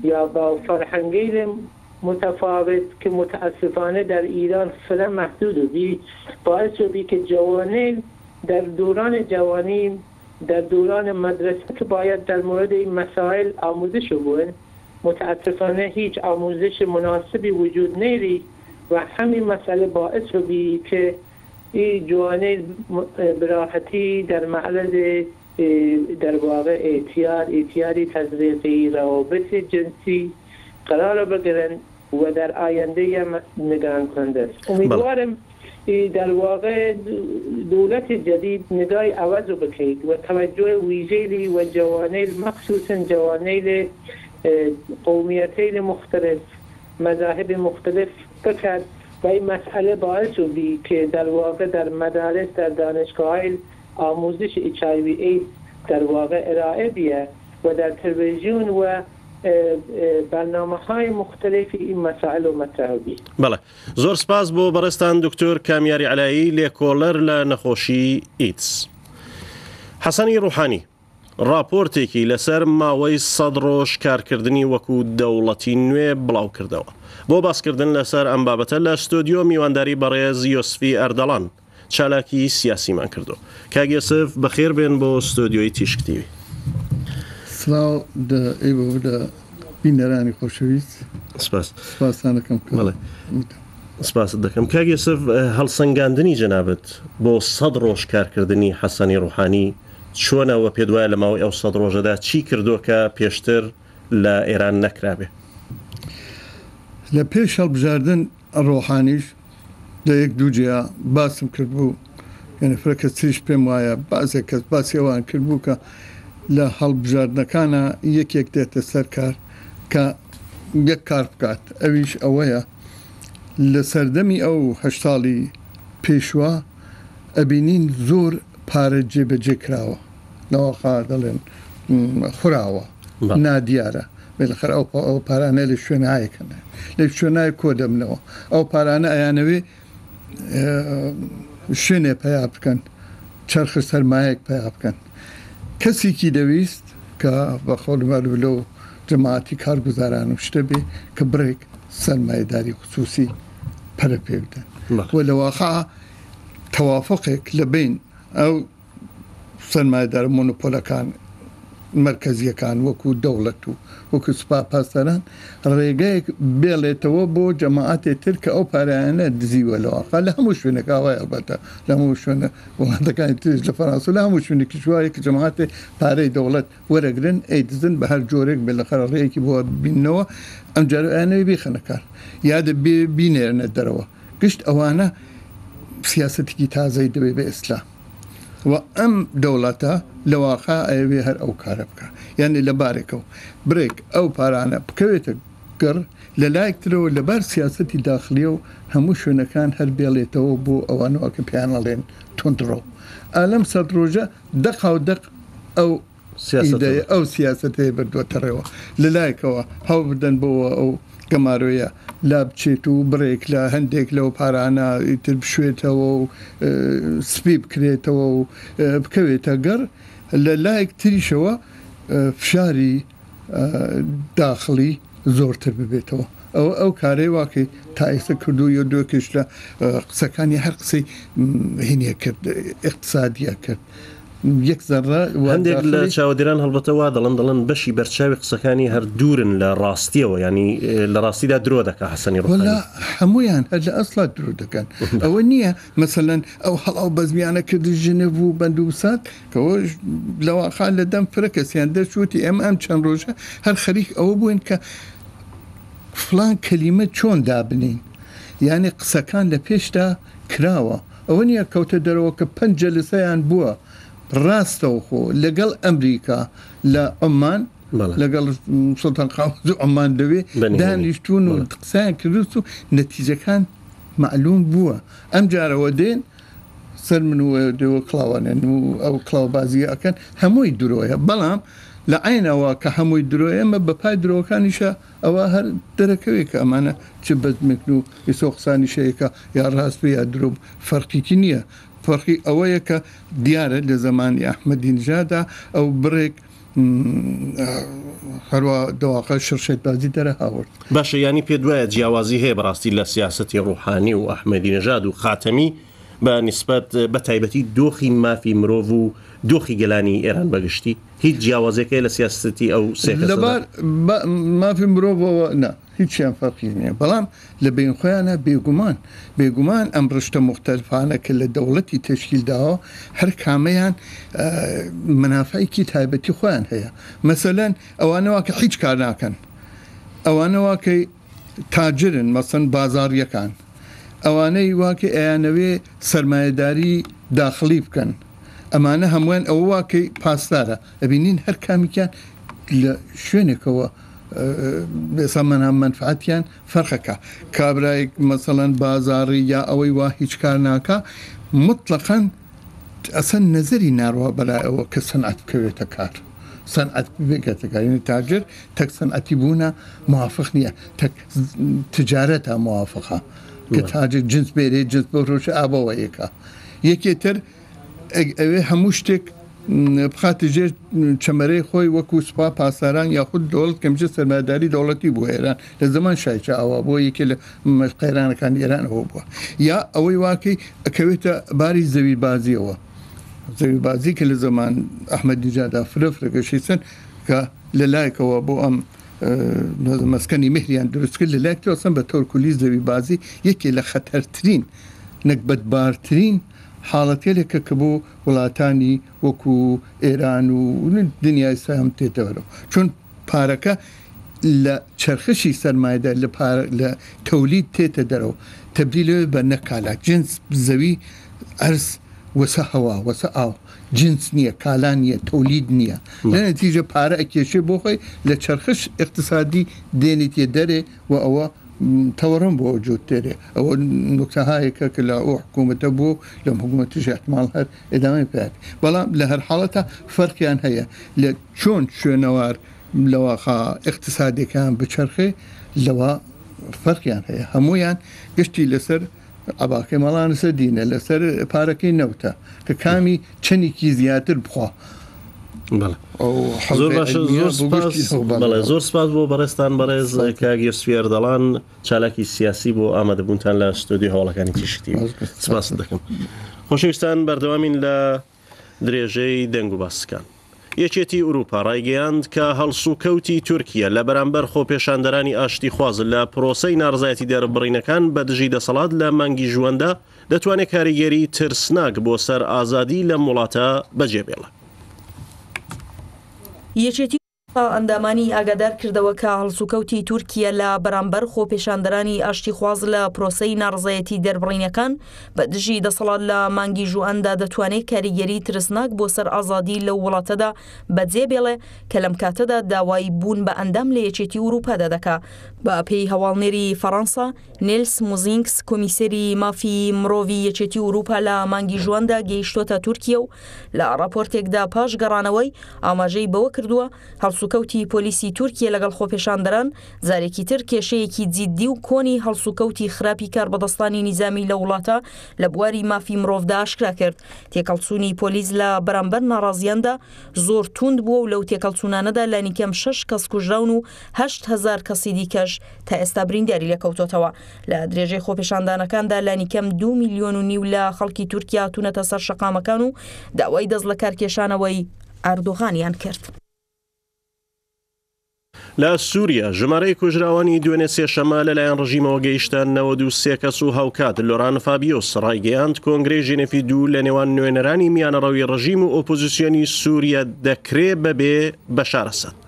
یا با فرهنگیل متفاوت که متاسفانه در ایران فعلا محدود بی باعث شدی که جوانیل در دوران جوانی در دوران مدرسه که باید در مورد این مسائل آموزش بود متاسفانه هیچ آموزش مناسبی وجود نیری و همین مسئله باعث شدی که این جوانه براحتی در معرض در واقع ایتیار ایتیاری تزریقی روابط جنسی قرار بگیرن و در آینده هم نگران کننده بله. است امیدوارم در واقع دولت جدید ندای عوض بکید و توجه ویژه و جوانیل مخصوصا جوانیل قومیتین مختلف مذاهب مختلف بکرد و این مسئله باعث شد که در واقع در مدارس در دانشگاه آموزش اچ ای در واقع ارائه بیه و در تلویزیون و برنامه های مختلفی این مسائل و متعبی بله زۆر سپاس بۆ بەڕستان دکتۆر کامیاری علایی لێکۆلەر لە نەخۆشی ئیتس حەسەنی روحانی راپۆرتێکی لەسەر ماوەی سەد ڕۆژ کارکردنی وەکو دەوڵەتی نوێ بڵاو کردەوە بۆ باسکردن لەسەر ئەم بابەتە لە ستۆدیۆ میوانداری بەڕێز یۆسفی ئەردەڵان چالاکی سیاسیمان کردو کاگەسف بەخێر بێن بۆ ستۆدیۆی تیشکتیوی سلااو بینەرانی خۆشەویست سپاسانەکەم سپاس دەکەم کاگەسف هەڵسەنگاندنی جەنابەت بۆ سەد ڕۆژ کارکردنی حەسەنی ڕوحانی چۆنەوە پێدوایە لە ماوەی ئەو سەد ڕۆژەدا چی کردوکە پێشتر لە ئێران نەکرابێت لە پێش هەڵبژاردن ڕۆحانیش لە یەک دووجیا باسم کرد بوو یەنەفرەکە تریش پێم وایە بازێک کەس باسیێوان کرد بوو کە لە هەڵبژاردنەکانە یەکێک دێتە سەر کار کە یەک کار بکات ئەویش ئەوەیە لە سەردەمی ئەو هەشتاڵی پێشوە ئەبینین زۆر پارە جێبەجێ کراوە نەوەخا دەڵێن خوراوە نادیارە بخر ئەو ئەو پارانە لە شوێنایەکەن لە شوێنای کۆ دەمنەوە ئەو پارانە ئەیانەوەی شوێنێ پیا بکەن چرخ سەرمایەک پیا بکەن کەسێکی دەویست کە بە خۆلمەلو لەو جماعتی کارگوزاران و شتەبێ کە بڕێک سەرمایداری خصوصی پەرە پێبدەن وە لە واقع تەوافقێک لە بین ئەو سەرمایدار مۆنپۆلەکان مرکزیەکان وەکو دەوڵەت و وەکو سوپا پاسەران ڕێگەیەک بێڵێتەوە بۆ جەماعاتێ تر کە ئەو پارایانە دزیوەلەوەقا لە هەموو شوێنەکەوای ئەبەتە لە هەموو شوێنە وڵاتەکانی ترش لە فەرانس لە هەموو شوێنی کشواری کە جەماعاتێ پارەی دەوڵەت وەرەگرن ئەی دزن بە هەر جۆرێک بێ لە خەڕێیەکی بۆ بینەوە ئەم جارانەوەی بیخەنەکار یادە بینێرنە دەرەوە گشت ئەوانە سیاستێکی تازای دەبێ بە ئیسلام و ئەم دەوڵەتە لە واقع ئەوێ هەر ئەو کارە بکە یعنی لە بارێکەوە برێک ئەو پارانە بکەوێتە گەڕ لە لایکترەوە لەبەر سیاستی داخلیە و هەموو شوێنەکان هەر بێڵێتەوە بۆ ئەوانەوەکە پیانەڵێن تونندڕۆ ئالەم سەدرۆژە دەقاو دەق ئەو ئەو سیاست بردووەتەڕێەوە لە لایکەوە هەو بدەن بۆەوە ئەو گەمارۆیە لا بچێت و بڕێک لە هەندێک لەو پارانە ئیتر بشوێتەوە و سپی بکرێتەوە و بکەوێتە گەڕ لە لایەک تریشەوە فشاری داخلی زۆرتر ببێتەوە. ئەو ئەو کارەی واکەی تا ئێستا کردو یا دوۆ کشتە قسەکانی هەر قسەی هینە کرد اقتصادیە کرد. یەک زەڕە هەندێک لە چاوەدیران هەڵبەتەوە دەڵەن دەڵەن بەشی بەرچاوی قسەکانی هەردورن لە ڕاستیەوە ینی لە ڕاستیدا درۆ دەکە حەسەنی ڕۆلا هەمویان هەر لە ئەسڵات درو دەکەن ئەوە نییە مثلەن ئەو هەڵاو بەزمیانە کردی ژنە بوو بەندوسات کەەوە لەواخان لە دەم فرەکەسییان دەرچوتی ئەم ئەم چەند ڕۆژە هەر خەریک ئەوە بووین کە فلان کەلیمە چۆن دابنین یعنی قسەکان لە پێشدا کراوە ئەوە نییە کەوتە دەرەوە کە پنج جلسەیان بووە. ڕاستەوخۆ لەگەڵ ئەمریکا لە ئەمان لەگەڵ سڵتان قاوز ئەمان دەوێ دانیشتون و قسەیان کردوست و نەتیجەکان معلوم بووە ئەم جارەوە دێن سەر من دەوە کلاوانێن و ئەو کلااوبازی ئەکەن هەمووی درۆیە بەڵام لە عینەوە کە هەمووی درۆیەمە بە پای درۆکانیشە ئەوە هەر دەرەکەوێت کە ئەمانە چ بەزمکن و ئیسۆ قسانی شەیەەکە یا ڕاستوی یا درۆم فەرقیتی نییە فەرقی ئەوەیە کە دیارە لە زمانی ئەحمەدی نژادا ئەو بڕێک هەروە دەواقع شرشێت بازی دەرە هاورد باشە ینی پێ دوایە جیاوازی هەیە بەڕاستی لە سیاستی ڕوحانی و ئەحمەدی نژاد و خاتەمی بە نسبت بە تایبەتی دۆخی مافی مرۆڤ و دۆخی گەلانی ئێران بەگشتی هیچ جیاوازەکەی لە سیاستی ئەو سێ لەبار مافی مرۆڤەوە نه هیچیان فەقی نیە بەڵام لە بین خۆیانە بێگومان بێگومان ئەم ڕشتە مختلفانە کە لە دەوڵەتی تشکیلداوە هەر کامەیان منافایکی تایبەتی خۆیان هەیە مەسەلەن ئەوانەوە کە هیچ کار ناکەن ئەوانەوە کەی تاجرن مەسن بازاریەکان ئەوانەی واکە ئەیانەوێ سرمایهداری داخلی بکەن ئەمانە هەمووان ئەوە واکەی پاسدارە ئەبینین هەر کامیکیان لە شوێنێکەوە ئێسا من هەم منفعاتیان فەرخەکە کابرایك مەسەەن بازاری یا ئەوەی وا هیچ کار ناکە مطلقەن ئەسەن نەزری ناروە بەلای ئەوە کە سنعەت بکەوێتە کار. سنعەت بگەتەکارین تاجر تەک سنعەتی بوونە موافق نییە تجارەتە موافقە کە تاجر جنس بێرێ جنس بۆ ڕۆژ ئابەوە یەکە. یەکێتر ئەوێ هەموو شتێک بخاتی ژێر چەمەرەی خۆی وەکو سوپا پاساران یاخود دۆڵ کەمجە سەرماداری دەوڵەتی بوو ئێران لە زمان شایچە ئاوا بۆ یەکێ لە قەیرانەکان ئێران ئەوە بووە یا ئەوەی واکەی ئەکەوێتە باری زەوی بازیەوە زەوی بازی کە لە زمان ئەحمەدیجادا فرفرەکەشی سن کە لە لایکەوە بۆ ئەم مەسکەنی مهریان دروستکرد لە لایکەوە سم بە تۆرکلی زەوی بازی یەکێ لە خەتەرترین نەک بەدبارترین حاڵەتێکە کە بۆ وڵاتانی وەکو ئێران و دنیای سام تێتەوەرەوە چون پارەکە لە چرخشی سەرمایدا لە تەولید تێتە دەرەوە تبدیل لەوێ بە نەکالا جنس زەوی ئەرز وەسە هەوا وەسە ئاو جنس نییە کالان نیە تولید نییە لە نەتیجە پارە ئەکێشێ بۆ خۆی لە چرخش اقتصادی دێنی تێ دەرێ و ئەوە تەوەرم بۆ جووت تێرێ ئەوە نکتەهایەکە کە لە ئەو حکوومەتە بوو لەم حکوومەتیش احتمال هەر ئێدامی پات بەڵام لە هەر حاڵەتە فەرقیان هەیە لە چۆن شوێنەوار لەواخا اقتصادەکان بچرخێ لەوە فەرقیان هەیە هەمویان گشتی لەسەر عباکەی مەڵانسە دینە لەسەر پارەکەی نەوتە کە کامی چنێکی زیاتر بخوا زۆر سپاس بۆ بەڕێستان بەڕێز کاگیر سوێردەڵان چالاکی سیاسی بۆ ئامادەبوونتان لە ستۆدی هەوڵەکانی تیشتی سپاس دەکەم خۆشویستان بەردەوامین لە درێژەی دەنگ و باسکان. یەکێتی ئوروپا ڕایگەیاند کە هەڵسو کەوتی تورکیا لە بەرامبەر خۆپێشاندەرانی ئاشتی خوازن لە پرۆسەی نارزایەتی دەربڕینەکان بە دژی دەسەڵات لە مانگی ژوەندا دەتوانێت کاریگەری ترسناک بۆ سەر ئازادی لە وڵاتە بەجێبێڵە. یەکێتی ئەندامانی ئاگادار کردەوە کە هەڵسوکەوتی تورکیا لە بەرامبەر خۆپێشاندرانی ئاشتی خواز لە پرۆسەی ناڕزایەتی دەربڕینەکان بە دژی دەسەڵات لە مانگی ژوئندا دەتوانێت کاریگەری ترسناک بۆ سەر ئازادی لەو وڵاتەدا بەجێ بێڵێ کە لەم کاتەدا داوای بوون بە ئەندام لە یەکێتی وروپادا دەکا بە پێی هەواڵنێری فەەنسا نلس موزینکس کۆمیسری مافی مرۆڤی یەچێتی وروپا لە مانگی ژواندا گەیشتۆتە تورکیا و لە راپۆرتێکدا پاش گەڕانەوەی ئاماژەی بەوە کردووە هەڵسوکەوتی پۆلیسی تورکیا لەگەڵ خۆپێشاندەران جارێکی تر کێشەیەکی جددی و کۆنی هەڵسوکەوتی خراپی کار بەدەستانی نیزامی لە وڵاتە لە بواری مافی مرۆڤدا عشکرا کرد تێکەڵسوونی پۆلیس لە بەرامبەر ناڕازیاندا زۆر توند بووە و لەو تێکەڵسوونانەدا لە نیکەم شش کەس کوژراون و هزار کەسی دیکەش ئەش تا ئێستا برینداری لە کەوتۆتەوە لە درێژەی خۆپیشاندانەکاندا لە نیکەم دو میلیۆن و نیو لە خەڵکی تورکیا تونەتە سەر شقامەکان و داوای دەست لە کارکێشانەوەی ئاردۆغانیان کرد. لە سووریا ژمارەی کوژراوانی دوێنێ سێشەما لەلایەن ڕژیمەوە گەیشتان نەوە دو سێ کەس و هاوکات لۆران فابیۆس ڕایگەیاند کۆنگرێ ژێنێفی دوو لە نێوان نوێنەرانی میانەڕەوی ڕژیم و ئۆپۆزیسیۆنی سووریا دەکرێ بەبێ بەشارەسەت.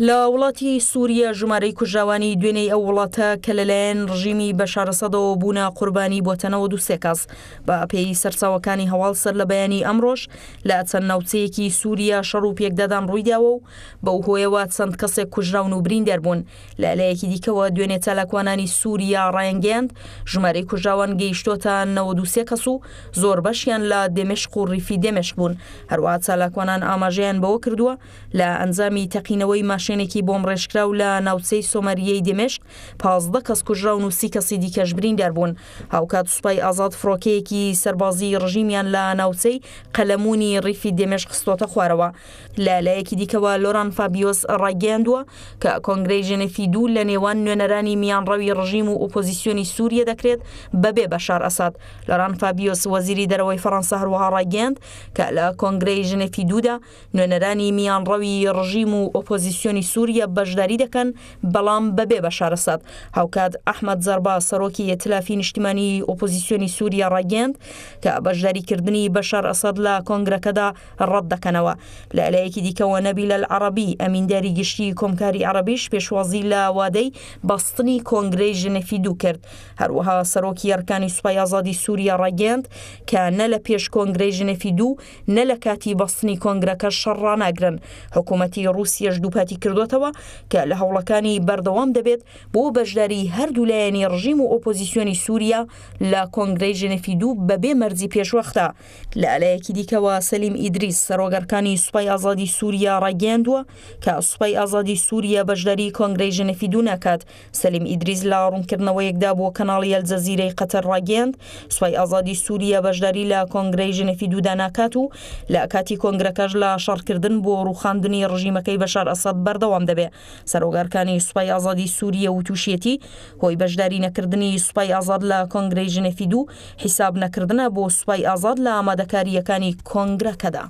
لە وڵاتی سووریە ژمارەی کوژاوانی دوێنەی ئەو وڵاتە کە لەلایەن ڕژیمی بەشارەسەدەوە بوونا قوربانی بۆتەنەوە دو سێ کەس بە ئەپێی سەرچاوەکانی هەواڵ سەر لە بەیانی ئەمڕۆژ لە چەند ناوچەیەکی سووریا شەڕوو پێکدادان ڕوویداوە و بەو هۆیەوە چەند کەسێک کوژراون و برین دەربوون لە لایەکی دیکەوە دوێنێ چالاکوانانی سووریا ڕایەنگەاند ژمارەی کوژاوان گەیشتۆتان نەوە دو سێ کەس و زۆر بەشیان لە دێمشق و ڕیفی دێمشک بوون هەروە چالاکوانان ئاماژیان بەوە کردووە لە ئەنجامی تەقینەوەی ماش ماشێنێکی بۆم ڕێژکرا و لە ناوچەی سۆمەریەی دمشق پازدە کەس کوژرا و نووسی کەسی دیکەش برین دەربوون هاوکات سوپای ئازاد فرۆکەیەکی سربازی ڕژیمیان لە ناوچەی قەلەمونی ڕیفی دمشق خستۆتە خوارەوە لالایەکی دیکەوە لۆران فابیۆس ڕاگەاندووە کە کۆنگرەی ژنەفی دوو لە نێوان نوێنەرانی میانڕەوی ڕژیم و ئۆپۆزیسیۆنی سووریە دەکرێت بەبێ بەشار ئەسات لەران فابیۆس وەزیری دەرەوەی فەەنسا هەروەها ڕاگەاند کە لە کۆنگرەی ژنەفی دوودا نوێنەرانی میانڕەوی ڕژیم و ئۆپۆزیسیۆن سیۆنی سووریە بەشداری دەکەن بەڵام بەبێ بە شارەسات هاوکات ئەحمد زەربا سەرۆکی یەتلافی نیشتیمانی ئۆپۆزیسیۆنی سووریا ڕاگەند کە بەشداریکردنی بەشار ئەسەد لە کۆنگرەکەدا ڕەت دەکەنەوە لە ئەلەیەکی دیکەەوە نەبی لە عربی ئەمینداری گشتی کۆمکاری عربیش پێشوازی لە وادەی بەستنی کۆنگرەی ژنەفی دوو کرد هەروەها سەرۆکی یارکانی سوپای ئازادی سووریا ڕاگەند کە نە لە پێش کۆنگرەی ژنەفی دوو نە لە کاتی بەستنی کۆنگرەکە شەڕ ڕناگرن حکوومەتی رووسیەش دووپاتی کردوتەوە کە لە هەوڵەکانی بەردەوام دەبێت بۆ بەشداری هەردوو لایەنی ڕژیم و ئۆپۆزیسیۆنی سووریا لە کۆنگرەی ژنەفی دوو بەبێ مەرزی پێشوەختە لە ئەلایەکی دیکەوە سەلیم ئیدریس سەرۆگەرکانی سوپای ئازادی سووریا ڕاگەاندووە کە سوپای ئازادی سووریا بەشداری کۆنگرەی ژنەفی دوو ناکات سەلیم ئیدریس لە ڕوونکردنەوە یەکدا بۆ کەناڵی ئەلجەزیرەی قەتەر ڕاگەاند سوپای ئازادی سووریا بەشداری لە کۆنگرەی ژنەفی دوودا ناکات و لە کاتی کۆنگرەکەش لە شەڕکردن بۆ ڕوخاندنی ڕژیمەکەی بەشار ئەسەد بە بەردەوام دەبێ سەرۆگارکانی سوپای ئازادی سووریە و تووشێتی هۆی بەشداری نەکردنی سوپای ئازاد لە کۆنگری ژنەفی دوو حیساب نەکردنە بۆ سوپای ئازاد لە ئامادەکاریەکانی کۆنگرەکەدا.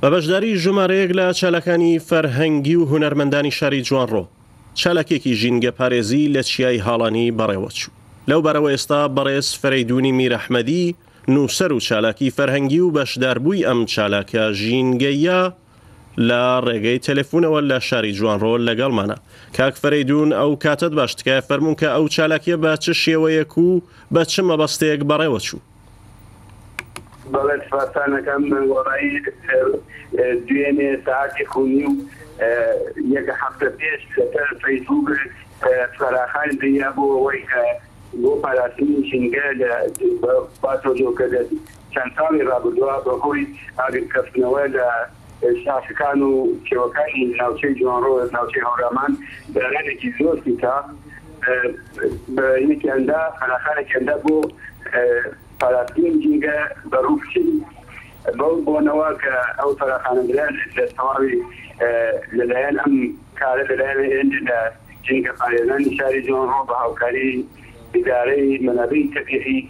بە بەشداری ژمارەیەک لە چالەکانی فەرهەنگی و هوەرمەندانی شاری جوانڕۆ چالکێکی ژینگە پارێزی لە چیای هاڵانی بەڕێوە چوو لەو بەرەوە ئێستا بەڕێز فەرەیدونی میرەحمەدی نووسەر و چالاکی فەرهەنگی و بەشداربووی ئەم چالاکە ژینگەیە لە ڕێگەی تەلەفونەوە لە شاری جوانڕۆل لەگەڵمانە کاک فەریدون ئەو کاتت باشتکای فەرمونون کە ئەو چالاکیە بە چ شێوەیەک و بە چ مەبەستەیەک بەڕێوە چوو. بەڵێت فاسانەکەم منوەڕایی دوێنێ ساعتی خونی و یەکە هەفتە پێش سەر فەیسبوک فەراخان دنیا بۆ ئەوەی کە بۆ پاراستنی شنگە لە پاتۆجۆکە لە چەند ساڵی رابدووە بەهۆی ئاگرکەفتنەوە لە شافەکان و کێوەکانی ناوچەی جوانڕۆ ناوچەی هەورامان دەرانێکی زۆرتی تا بەیەکیاندا خەناخانێکیاندا بۆ پاراستنی جنگە بەڕووچین بەو بۆنەوە کە ئەو فەرخانەدران لە تەواوی لەلایەن ئەم کارە لەلایەن لە جنگە پارێزانی شاری جۆنڕۆ بە هاوکاری اداري منابين كبيعي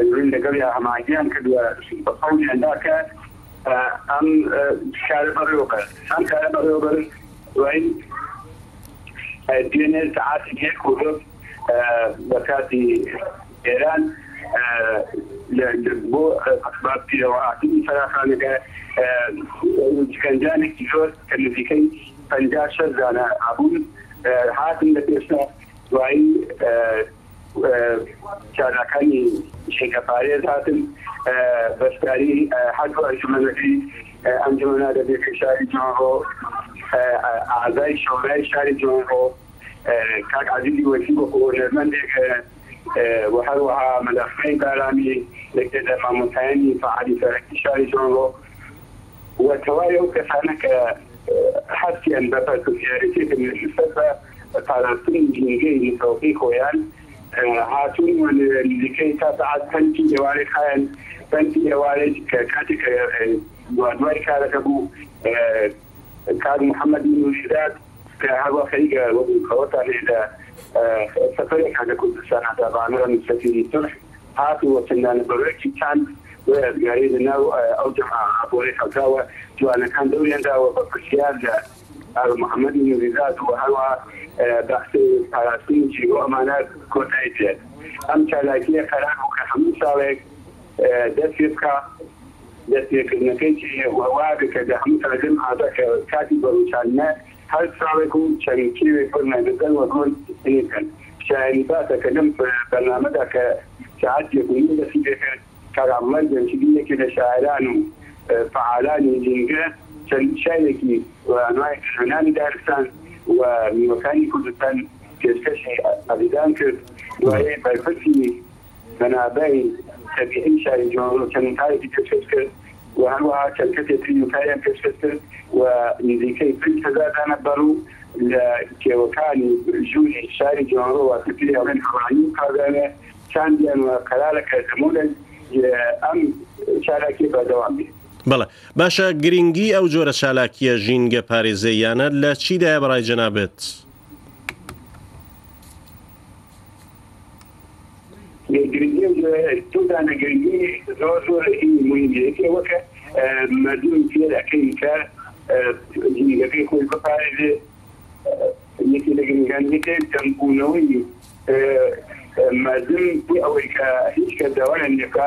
لين قبل هماجيان كدوا بقول هناك ام شارع بريوبر ام شارع بريوبر وين آه، دينير ساعات يكون بكاتي آه، ايران فلا ئەسباب كان فراخانەکە سکەنجانێکی كان في كي فنجاشر شەرزانە عبون آه، هاتن لكي پێشنا دوایی چارەکانی شکەپارێ هاتن بەستاری حەمەەکەی ئەنجمەنا دەبێت کە شاری جۆڕۆ ئازای شۆڕای شاری رو اه، اه، کار عزیزی وەکی بۆ هۆژەرمەندێک وهروها ملخين بارامي لكن ماموتاني فعالي فرق شاري جونغو وتوايو كفانك حسيا بفاكو في که اه، الفترة پاراستنی بینگەی تۆقی خۆیان هاتوون لەکەی تا سعات پەنجی ئێوارەی خیان پەنجی ئێوارێک کە کاتێک دوای کارەکە بوو کار محەممەد نوشرات کە هەروە خەریگە وەکەوە تا لێدا سەفرێک هەندە کوردستان هەتابانەوە نوسەفری ترش هاتو وەچەندانە بەڕێکی چند وێدگاری لەناو ئەو جەمع بۆ ڕێ حەوتاوە جوانەکان دەوریانداوە بە پرسیار لە محمد نوریزاد و هوا هەروە بەختی پاراستنجی ئۆمانە کۆتای جد هم چلاکی قەرار و که همون سالک هەموو ساڵێک دەستی بکە دەستێکردنەکەی وەوا بکە دە هەموو ساڵێکم ئادەکە کاتی بەروچانە هەر ساڵێک و کن پر نەدەن وەکۆن نیکەن برنامه دا که شاید ساعتێکونی دەستی دەکەن کارامەر گەنجبیەکی لە شاعران و آه، فعالانی جنگه شایەکی ئەنوای هەنانی دارستان و میوەکانی کوردستان پێشکەشی ئەدیدان کرد وایە بەرپرسی بەنابەی تەبیعی شاری جۆڕکەنتایەکی پێشکەش کرد و هەروەها کەلکەتێک تریوکاریان پێشکەش کرد و نزیکەی پنج هەزار دانە بەڕوو لە کێوەکانی ژووری شاری جۆڕۆ واتەپیری ئەڵێن خڕانی کاگانە چاندیان و قەرارە کەزمونن ئەم چالاکی بەدەوام بێت بڵە باشە گرنگی ئەو جۆرە چالاکیە ژینگە پارێزەیانە لە چیدای بەڕای جەنابێت؟ تودانەگەنگی زۆر زۆر مویمەکە مردم پێەکەی کە ژینگەکەی خۆی بپارێزێ یەکی لە گرنگانەکە کەمبوونەوەی مردم ئەوەی کە هیچ کە داوایان یەکە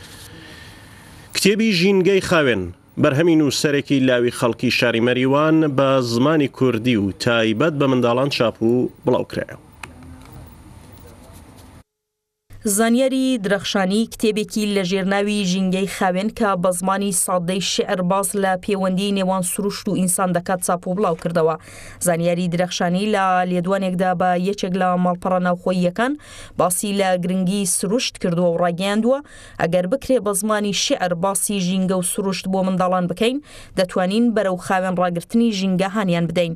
کتێبی ژینگەی خاوێن بەرهەمین و سەرێکی لاوی خەڵکی شاری مەریوان بە زمانی کوردی و تایبەت بە منداڵان چاپ و بڵاوکرایەوە زانیاری درەخشانی کتێبێکی لە ژێرناوی ژینگەی خاوێن کە بە زمانی سادەی شعرباز لە پەیوەندی نێوان سروشت و ئینسان دەکات چاپۆ بڵاو کردەوە زانیاری درەخشانی لە لێدوانێکدا بە یەکێک لە ماڵپەڕە ناوخۆیەکان باسی لە گرنگی سروشت کردووە و ڕاگەاندووە ئەگەر بکرێ بە زمانی شعر باسی ژینگە و سروشت بۆ منداڵان بکەین دەتوانین بەرەو خاوێن ڕاگررتنی ژینگەهانیان بدەین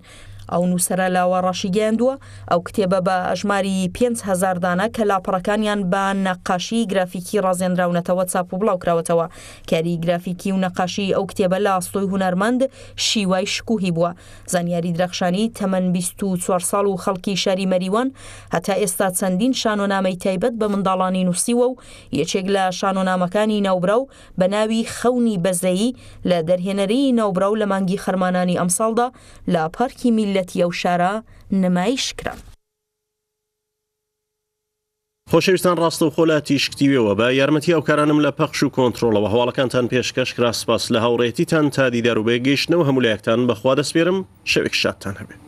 ئەو نووسرە لاوە ڕەشی گەیاندووە ئەو کتێبە بە ئەژماری 5هزار دانە کە لاپەڕەکانیان بە نەقاشی گرافیکی ڕازێنراونەتەوە چاپ و بڵاوکراوەتەوە کاری گرافیکی و نەقاشی ئەو کتێبە لە ئاستۆی هوەرمەند شیوای شکوهی بووە زانیاری درەخشانی تەمەەن 24 ساڵ و خەڵکی شاری مەریوان هەتا ئێستا چەندین شانۆنامەی تایبەت بە منداڵانی نووسیوە و یەکێک لە شانۆنامەکانی ناوبرا و بە ناوی خەونی بەزەیی لە دەرهێنەری ناوبرا و لە مانگی خەرمانانی ئەمساڵدا لە پارکی میلی میلەتی ئەو شارە نمایش کرا. خۆشەویستان ڕاستە و خۆلاتی شکتیوێەوە بە یارمەتی ئەو کارانم لە پەخش و کۆنتترۆلەوە هەواڵەکانتان پێشکەش کرا سپاس لە هاوڕێتیتان تادی دەروبێ گەیشتنەوە هەمولایەکتان بەخوا دەسپێرم شەوێک شادتان هەبێت.